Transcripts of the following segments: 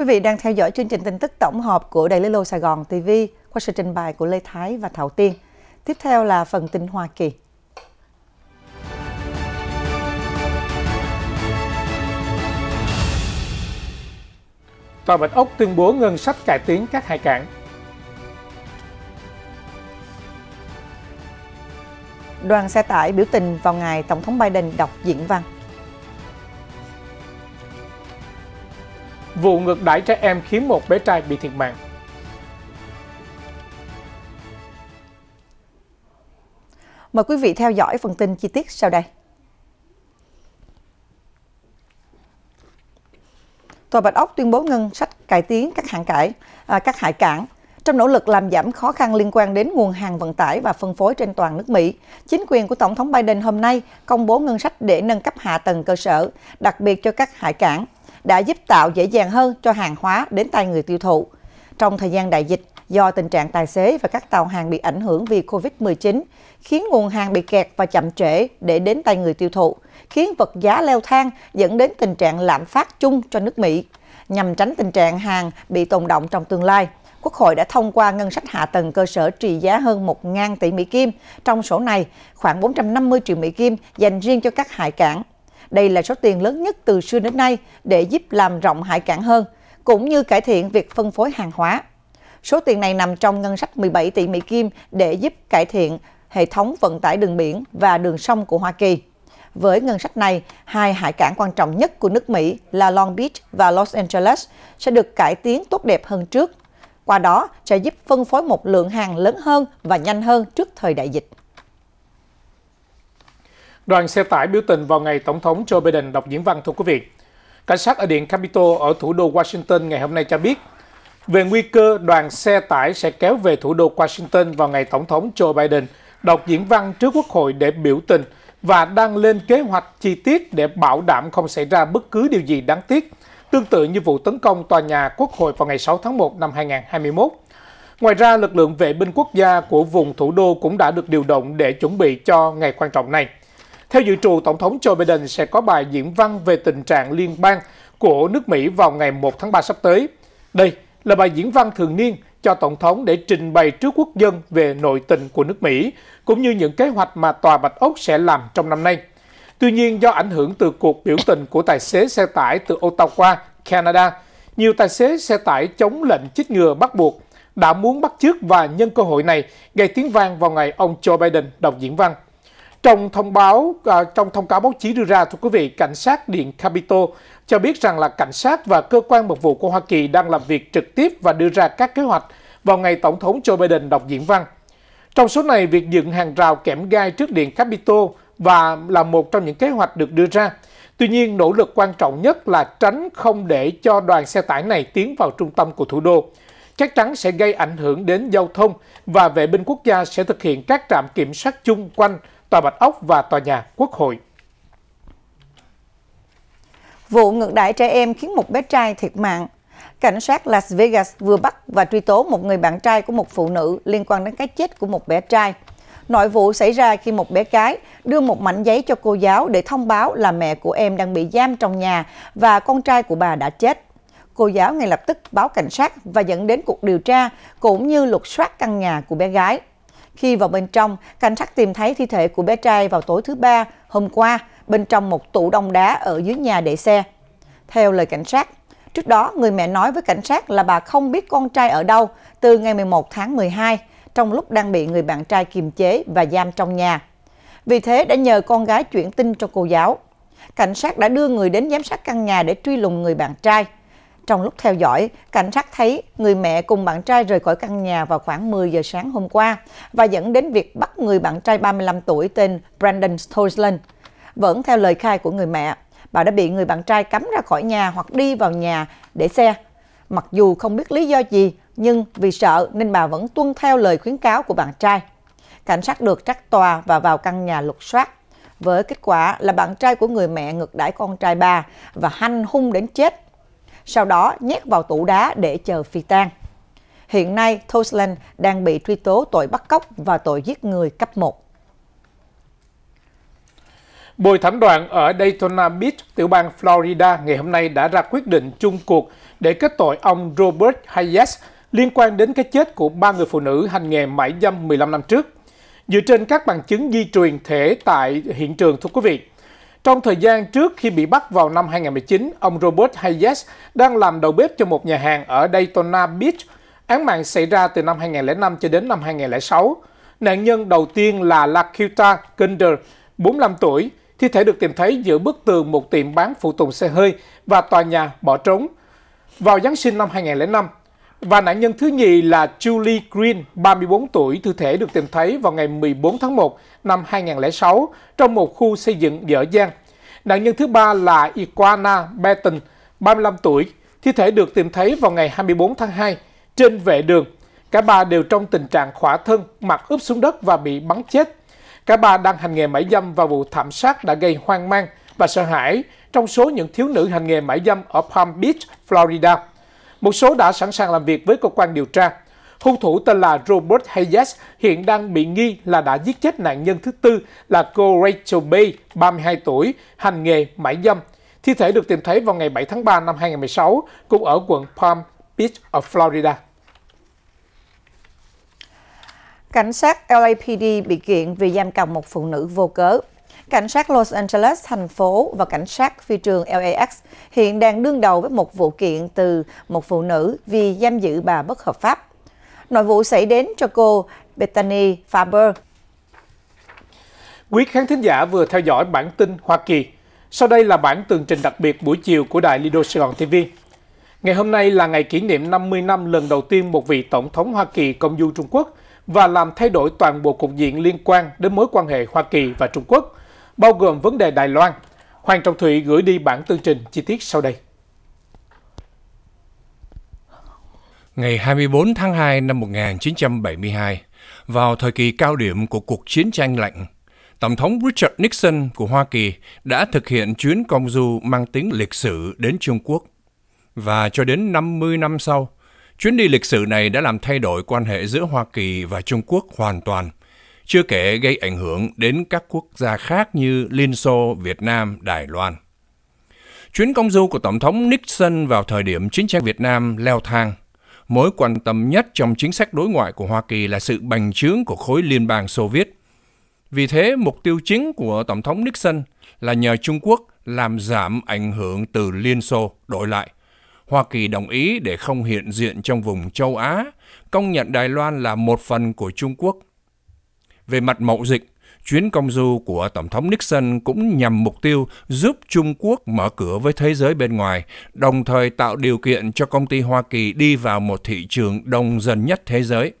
Quý vị đang theo dõi chương trình tin tức tổng hợp của Đài Lý Lô Sài Gòn TV qua sự trình bày của Lê Thái và Thảo Tiên. Tiếp theo là phần tin Hoa Kỳ. Tòa Bạch Ốc tuyên bố ngân sách cải tiến các hải cảng. Đoàn xe tải biểu tình vào ngày Tổng thống Biden đọc diễn văn. Vụ ngược đãi trẻ em khiến một bé trai bị thiệt mạng. Mời quý vị theo dõi phần tin chi tiết sau đây. Tòa Bạch Ốc tuyên bố ngân sách cải tiến các hãng cải, à, các hải cảng trong nỗ lực làm giảm khó khăn liên quan đến nguồn hàng vận tải và phân phối trên toàn nước Mỹ, chính quyền của Tổng thống Biden hôm nay công bố ngân sách để nâng cấp hạ tầng cơ sở, đặc biệt cho các hải cảng đã giúp tạo dễ dàng hơn cho hàng hóa đến tay người tiêu thụ. Trong thời gian đại dịch, do tình trạng tài xế và các tàu hàng bị ảnh hưởng vì Covid-19, khiến nguồn hàng bị kẹt và chậm trễ để đến tay người tiêu thụ, khiến vật giá leo thang dẫn đến tình trạng lạm phát chung cho nước Mỹ. Nhằm tránh tình trạng hàng bị tồn động trong tương lai, Quốc hội đã thông qua ngân sách hạ tầng cơ sở trị giá hơn 1.000 tỷ Mỹ Kim. Trong số này, khoảng 450 triệu Mỹ Kim dành riêng cho các hải cảng. Đây là số tiền lớn nhất từ xưa đến nay để giúp làm rộng hải cảng hơn, cũng như cải thiện việc phân phối hàng hóa. Số tiền này nằm trong ngân sách 17 tỷ Mỹ Kim để giúp cải thiện hệ thống vận tải đường biển và đường sông của Hoa Kỳ. Với ngân sách này, hai hải cảng quan trọng nhất của nước Mỹ là Long Beach và Los Angeles sẽ được cải tiến tốt đẹp hơn trước. Qua đó sẽ giúp phân phối một lượng hàng lớn hơn và nhanh hơn trước thời đại dịch. Đoàn xe tải biểu tình vào ngày Tổng thống Joe Biden đọc diễn văn thưa quý vị. Cảnh sát ở Điện Capitol ở thủ đô Washington ngày hôm nay cho biết về nguy cơ đoàn xe tải sẽ kéo về thủ đô Washington vào ngày Tổng thống Joe Biden đọc diễn văn trước Quốc hội để biểu tình và đang lên kế hoạch chi tiết để bảo đảm không xảy ra bất cứ điều gì đáng tiếc, tương tự như vụ tấn công tòa nhà Quốc hội vào ngày 6 tháng 1 năm 2021. Ngoài ra, lực lượng vệ binh quốc gia của vùng thủ đô cũng đã được điều động để chuẩn bị cho ngày quan trọng này. Theo dự trù, Tổng thống Joe Biden sẽ có bài diễn văn về tình trạng liên bang của nước Mỹ vào ngày 1 tháng 3 sắp tới. Đây là bài diễn văn thường niên cho Tổng thống để trình bày trước quốc dân về nội tình của nước Mỹ, cũng như những kế hoạch mà Tòa Bạch Ốc sẽ làm trong năm nay. Tuy nhiên, do ảnh hưởng từ cuộc biểu tình của tài xế xe tải từ Ottawa, Canada, nhiều tài xế xe tải chống lệnh chích ngừa bắt buộc đã muốn bắt chước và nhân cơ hội này gây tiếng vang vào ngày ông Joe Biden đọc diễn văn. Trong thông báo à, trong thông cáo báo chí đưa ra, thưa quý vị, cảnh sát Điện Capitol cho biết rằng là cảnh sát và cơ quan mật vụ của Hoa Kỳ đang làm việc trực tiếp và đưa ra các kế hoạch vào ngày Tổng thống Joe Biden đọc diễn văn. Trong số này, việc dựng hàng rào kẽm gai trước Điện Capitol và là một trong những kế hoạch được đưa ra. Tuy nhiên, nỗ lực quan trọng nhất là tránh không để cho đoàn xe tải này tiến vào trung tâm của thủ đô. Chắc chắn sẽ gây ảnh hưởng đến giao thông và vệ binh quốc gia sẽ thực hiện các trạm kiểm soát chung quanh Tòa Bạch Ốc và Tòa nhà Quốc hội. Vụ ngược đãi trẻ em khiến một bé trai thiệt mạng. Cảnh sát Las Vegas vừa bắt và truy tố một người bạn trai của một phụ nữ liên quan đến cái chết của một bé trai. Nội vụ xảy ra khi một bé gái đưa một mảnh giấy cho cô giáo để thông báo là mẹ của em đang bị giam trong nhà và con trai của bà đã chết. Cô giáo ngay lập tức báo cảnh sát và dẫn đến cuộc điều tra cũng như lục soát căn nhà của bé gái. Khi vào bên trong, cảnh sát tìm thấy thi thể của bé trai vào tối thứ ba hôm qua bên trong một tủ đông đá ở dưới nhà để xe. Theo lời cảnh sát, trước đó người mẹ nói với cảnh sát là bà không biết con trai ở đâu từ ngày 11 tháng 12 trong lúc đang bị người bạn trai kiềm chế và giam trong nhà. Vì thế đã nhờ con gái chuyển tin cho cô giáo. Cảnh sát đã đưa người đến giám sát căn nhà để truy lùng người bạn trai – trong lúc theo dõi, cảnh sát thấy người mẹ cùng bạn trai rời khỏi căn nhà vào khoảng 10 giờ sáng hôm qua và dẫn đến việc bắt người bạn trai 35 tuổi tên Brandon Toysland. Vẫn theo lời khai của người mẹ, bà đã bị người bạn trai cấm ra khỏi nhà hoặc đi vào nhà để xe. Mặc dù không biết lý do gì, nhưng vì sợ nên bà vẫn tuân theo lời khuyến cáo của bạn trai. Cảnh sát được trắc tòa và vào căn nhà lục soát. Với kết quả là bạn trai của người mẹ ngược đãi con trai bà và hành hung đến chết sau đó nhét vào tủ đá để chờ phi tan Hiện nay, Thosland đang bị truy tố tội bắt cóc và tội giết người cấp 1. Bồi thẩm đoàn ở Daytona Beach, tiểu bang Florida ngày hôm nay đã ra quyết định chung cuộc để kết tội ông Robert Hayes liên quan đến cái chết của ba người phụ nữ hành nghề mại dâm 15 năm trước. Dựa trên các bằng chứng di truyền thể tại hiện trường thưa quý vị, trong thời gian trước khi bị bắt vào năm 2019, ông Robert Hayes đang làm đầu bếp cho một nhà hàng ở Daytona Beach. Án mạng xảy ra từ năm 2005 cho đến năm 2006. Nạn nhân đầu tiên là Lakita Kinder, 45 tuổi. Thi thể được tìm thấy giữa bức tường một tiệm bán phụ tùng xe hơi và tòa nhà bỏ trống. Vào Giáng sinh năm 2005, và nạn nhân thứ nhì là Julie Green, 34 tuổi, thi thể được tìm thấy vào ngày 14 tháng 1 năm 2006 trong một khu xây dựng dở dang. Nạn nhân thứ ba là Iguana Benton, 35 tuổi, thi thể được tìm thấy vào ngày 24 tháng 2 trên vệ đường. Cả ba đều trong tình trạng khỏa thân, mặt úp xuống đất và bị bắn chết. Cả ba đang hành nghề mại dâm và vụ thảm sát đã gây hoang mang và sợ hãi trong số những thiếu nữ hành nghề mại dâm ở Palm Beach, Florida. Một số đã sẵn sàng làm việc với cơ quan điều tra. Hung thủ tên là Robert Hayes hiện đang bị nghi là đã giết chết nạn nhân thứ tư là cô Rachel Bay, 32 tuổi, hành nghề mãi dâm. Thi thể được tìm thấy vào ngày 7 tháng 3 năm 2016, cũng ở quận Palm Beach ở Florida. Cảnh sát LAPD bị kiện vì giam cầm một phụ nữ vô cớ. Cảnh sát Los Angeles, thành phố và cảnh sát phi trường LAX hiện đang đương đầu với một vụ kiện từ một phụ nữ vì giam giữ bà bất hợp pháp. Nội vụ xảy đến cho cô Bethany Faber. Quý khán thính giả vừa theo dõi bản tin Hoa Kỳ. Sau đây là bản tường trình đặc biệt buổi chiều của đài Lido Sài Gòn TV. Ngày hôm nay là ngày kỷ niệm 50 năm lần đầu tiên một vị Tổng thống Hoa Kỳ công du Trung Quốc và làm thay đổi toàn bộ cục diện liên quan đến mối quan hệ Hoa Kỳ và Trung Quốc – bao gồm vấn đề Đài Loan. Hoàng Trọng Thụy gửi đi bản tương trình chi tiết sau đây. Ngày 24 tháng 2 năm 1972, vào thời kỳ cao điểm của cuộc chiến tranh lạnh, Tổng thống Richard Nixon của Hoa Kỳ đã thực hiện chuyến công du mang tính lịch sử đến Trung Quốc. Và cho đến 50 năm sau, chuyến đi lịch sử này đã làm thay đổi quan hệ giữa Hoa Kỳ và Trung Quốc hoàn toàn – chưa kể gây ảnh hưởng đến các quốc gia khác như Liên Xô, Việt Nam, Đài Loan. Chuyến công du của Tổng thống Nixon vào thời điểm chiến tranh Việt Nam leo thang, mối quan tâm nhất trong chính sách đối ngoại của Hoa Kỳ là sự bành trướng của khối liên bang Xô Viết. Vì thế, mục tiêu chính của Tổng thống Nixon là nhờ Trung Quốc làm giảm ảnh hưởng từ Liên Xô đổi lại. Hoa Kỳ đồng ý để không hiện diện trong vùng châu Á, công nhận Đài Loan là một phần của Trung Quốc về mặt mậu dịch, chuyến công du của Tổng thống Nixon cũng nhằm mục tiêu giúp Trung Quốc mở cửa với thế giới bên ngoài, đồng thời tạo điều kiện cho công ty Hoa Kỳ đi vào một thị trường đông dân nhất thế giới.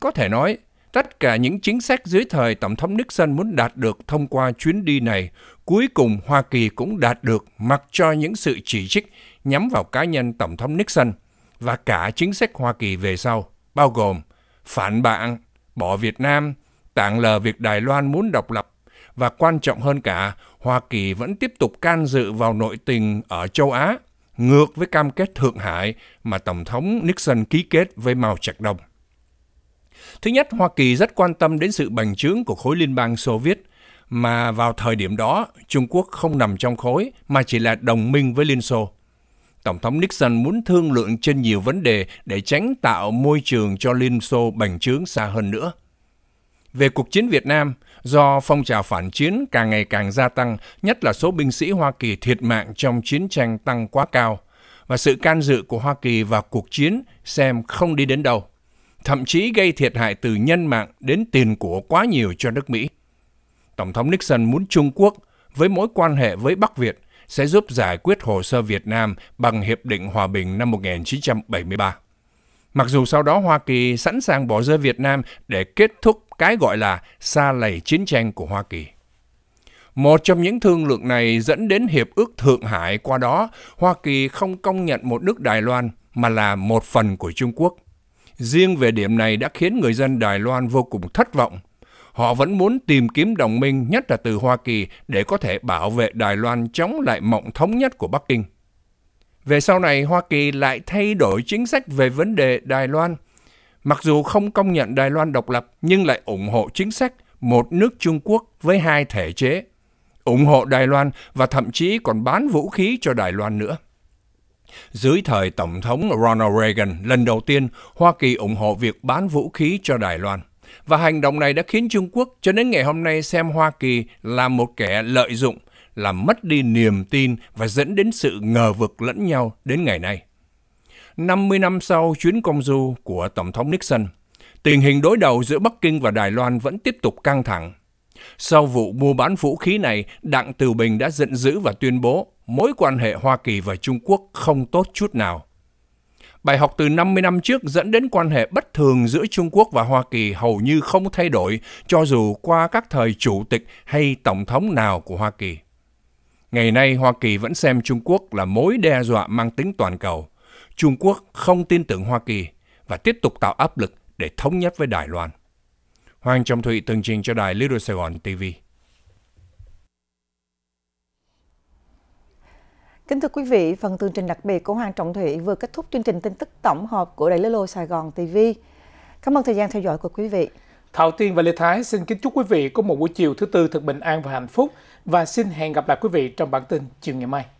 Có thể nói, tất cả những chính sách dưới thời Tổng thống Nixon muốn đạt được thông qua chuyến đi này, cuối cùng Hoa Kỳ cũng đạt được mặc cho những sự chỉ trích nhắm vào cá nhân Tổng thống Nixon và cả chính sách Hoa Kỳ về sau, bao gồm phản bạn, bỏ Việt Nam, tảng lờ việc Đài Loan muốn độc lập và quan trọng hơn cả, Hoa Kỳ vẫn tiếp tục can dự vào nội tình ở châu Á, ngược với cam kết Thượng Hải mà Tổng thống Nixon ký kết với Mao Trạch Đông. Thứ nhất, Hoa Kỳ rất quan tâm đến sự bành trướng của khối liên bang Xô Viết, mà vào thời điểm đó Trung Quốc không nằm trong khối mà chỉ là đồng minh với Liên Xô. Tổng thống Nixon muốn thương lượng trên nhiều vấn đề để tránh tạo môi trường cho Liên Xô bành trướng xa hơn nữa về cuộc chiến Việt Nam do phong trào phản chiến càng ngày càng gia tăng, nhất là số binh sĩ Hoa Kỳ thiệt mạng trong chiến tranh tăng quá cao và sự can dự của Hoa Kỳ vào cuộc chiến xem không đi đến đâu, thậm chí gây thiệt hại từ nhân mạng đến tiền của quá nhiều cho nước Mỹ. Tổng thống Nixon muốn Trung Quốc với mối quan hệ với Bắc Việt sẽ giúp giải quyết hồ sơ Việt Nam bằng Hiệp định Hòa bình năm 1973. Mặc dù sau đó Hoa Kỳ sẵn sàng bỏ rơi Việt Nam để kết thúc cái gọi là xa lầy chiến tranh của Hoa Kỳ. Một trong những thương lượng này dẫn đến Hiệp ước Thượng Hải qua đó, Hoa Kỳ không công nhận một nước Đài Loan mà là một phần của Trung Quốc. Riêng về điểm này đã khiến người dân Đài Loan vô cùng thất vọng. Họ vẫn muốn tìm kiếm đồng minh, nhất là từ Hoa Kỳ, để có thể bảo vệ Đài Loan chống lại mộng thống nhất của Bắc Kinh. Về sau này, Hoa Kỳ lại thay đổi chính sách về vấn đề Đài Loan. Mặc dù không công nhận Đài Loan độc lập, nhưng lại ủng hộ chính sách một nước Trung Quốc với hai thể chế, ủng hộ Đài Loan và thậm chí còn bán vũ khí cho Đài Loan nữa. Dưới thời Tổng thống Ronald Reagan, lần đầu tiên Hoa Kỳ ủng hộ việc bán vũ khí cho Đài Loan. Và hành động này đã khiến Trung Quốc cho đến ngày hôm nay xem Hoa Kỳ là một kẻ lợi dụng làm mất đi niềm tin và dẫn đến sự ngờ vực lẫn nhau đến ngày nay. 50 năm sau chuyến công du của Tổng thống Nixon, tình hình đối đầu giữa Bắc Kinh và Đài Loan vẫn tiếp tục căng thẳng. Sau vụ mua bán vũ khí này, Đặng Từ Bình đã giận dữ và tuyên bố mối quan hệ Hoa Kỳ và Trung Quốc không tốt chút nào. Bài học từ 50 năm trước dẫn đến quan hệ bất thường giữa Trung Quốc và Hoa Kỳ hầu như không thay đổi cho dù qua các thời chủ tịch hay tổng thống nào của Hoa Kỳ. Ngày nay, Hoa Kỳ vẫn xem Trung Quốc là mối đe dọa mang tính toàn cầu. Trung Quốc không tin tưởng Hoa Kỳ và tiếp tục tạo áp lực để thống nhất với Đài Loan. Hoàng Trọng Thụy tường trình cho đài Little Sài Gòn TV. Kính thưa quý vị, phần tường trình đặc biệt của Hoàng Trọng Thụy vừa kết thúc chương trình tin tức tổng hợp của Đài Lô Sài Gòn TV. Cảm ơn thời gian theo dõi của quý vị. Thảo Tiên và Lê Thái xin kính chúc quý vị có một buổi chiều thứ tư thật bình an và hạnh phúc và xin hẹn gặp lại quý vị trong bản tin chiều ngày mai.